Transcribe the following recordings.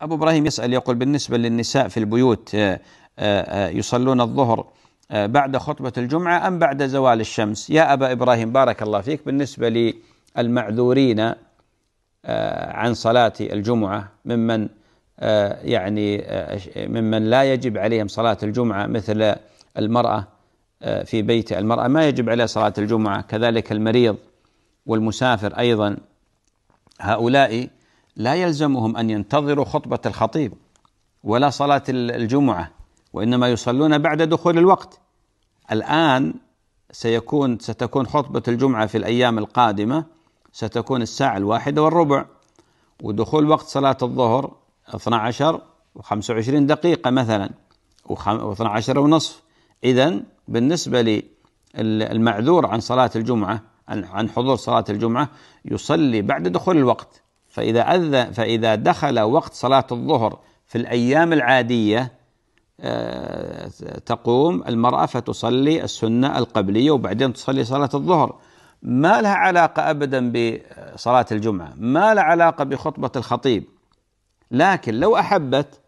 أبو إبراهيم يسأل يقول بالنسبة للنساء في البيوت آه، آه، آه، يصلون الظهر بعد خطبة الجمعة أم بعد زوال الشمس يا أبا إبراهيم بارك الله فيك بالنسبة للمعذورين عن صلاة الجمعة ممن يعني ممن لا يجب عليهم صلاة الجمعة مثل المرأة في بيت المرأة ما يجب عليها صلاة الجمعة كذلك المريض والمسافر أيضا هؤلاء لا يلزمهم أن ينتظروا خطبة الخطيب ولا صلاة الجمعة وإنما يصلون بعد دخول الوقت الآن سيكون ستكون خطبة الجمعة في الأيام القادمة ستكون الساعة الواحدة والربع ودخول وقت صلاة الظهر 12 و25 دقيقة مثلا و12 ونصف إذا بالنسبة للمعذور عن صلاة الجمعة عن حضور صلاة الجمعة يصلي بعد دخول الوقت فإذا أذن فإذا دخل وقت صلاة الظهر في الأيام العادية آه، تقوم المرأة فتصلي السنة القبلية وبعدين تصلي صلاة الظهر ما لها علاقة أبدا بصلاة الجمعة ما لها علاقة بخطبة الخطيب لكن لو أحبت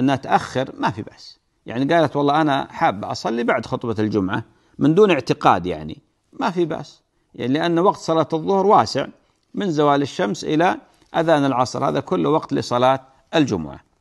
أنها تأخر ما في بأس يعني قالت والله أنا حابة أصلي بعد خطبة الجمعة من دون اعتقاد يعني ما في بأس يعني لأن وقت صلاة الظهر واسع من زوال الشمس إلى أذان العصر هذا كله وقت لصلاة الجمعة